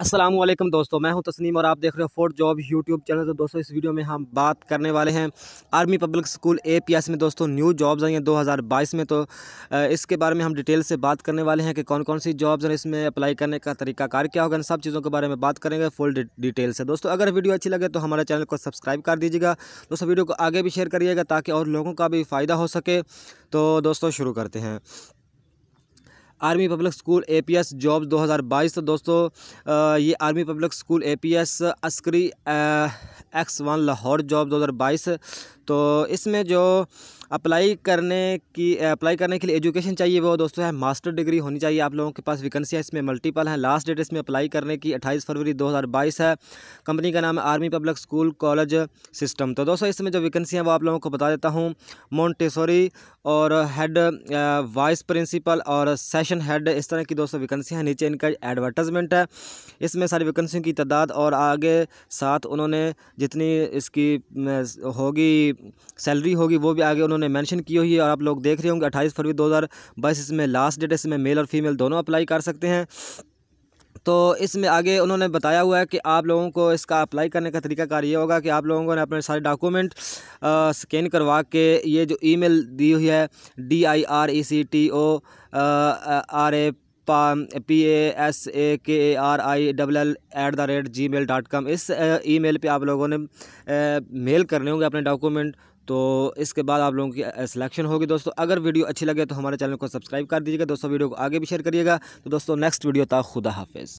असलम दोस्तों मैं हूं तस्नीम और आप देख रहे हो फोर्ट जॉब यूट्यूब चैनल तो दोस्तों इस वीडियो में हम बात करने वाले हैं आर्मी पब्लिक स्कूल एपीएस में दोस्तों न्यू जॉब्स आई हैं 2022 में तो इसके बारे में हम डिटेल से बात करने वाले हैं कि कौन कौन सी जॉब्स हैं इसमें अप्लाई करने का तरीका कार क्या होगा इन सब चीज़ों के बारे में बात करेंगे फुल डिटेल से दोस्तों अगर वीडियो अच्छी लगे तो हमारे चैनल को सब्सक्राइब कर दीजिएगा दोस्तों वीडियो को आगे भी शेयर करिएगा ताकि और लोगों का भी फ़ायदा हो सके तो दोस्तों शुरू करते हैं army public school A P S job दो हज़ार बाईस तो दोस्तों ये army public school A P S Askari X one Lahore job दो हज़ार बाईस तो इसमें जो अप्लाई करने की अप्लाई करने के लिए एजुकेशन चाहिए वो दोस्तों है मास्टर डिग्री होनी चाहिए आप लोगों के पास वैकेंसियाँ इसमें मल्टीपल हैं लास्ट डेट इसमें अप्लाई करने की 28 फरवरी 2022 है कंपनी का नाम है army public school college system तो दोस्तों इसमें जो वैकेंसियाँ वो आप लोगों को बता देता हूँ मोन्टेसोरी और हेड वाइस प्रिंसिपल और सेशन ऑपरेशन हेड इस तरह की दोस्तों वैकेंसी हैं नीचे इनका एडवर्टाइजमेंट है इसमें सारी वैकेंसियों की तादाद और आगे साथ उन्होंने जितनी इसकी होगी सैलरी होगी वो भी आगे उन्होंने मैंशन की हुई है और आप लोग देख रहे होंगे अट्ठाईस फरवरी दो इसमें लास्ट डेट इसमें मेल और फीमेल दोनों अप्लाई कर सकते हैं तो इसमें आगे उन्होंने बताया हुआ है कि आप लोगों को इसका अप्लाई करने का कार ये होगा कि आप लोगों ने अपने सारे डॉक्यूमेंट स्कैन करवा के ये जो ईमेल दी हुई है D I R E C T O R A पा P A S A K A R I double L at the rate Gmail dot com इस ई मेल पर आप लोगों ने मेल करने होंगे अपने डॉक्यूमेंट तो इसके बाद आप लोगों की सिलेक्शन होगी दोस्तों अगर वीडियो अच्छी लगे तो हमारे चैनल को सब्सक्राइब कर दीजिएगा दोस्तों वीडियो को आगे भी शेयर करिएगा तो दोस्तों नेक्स्ट वीडियो तक खुदा हाफिज़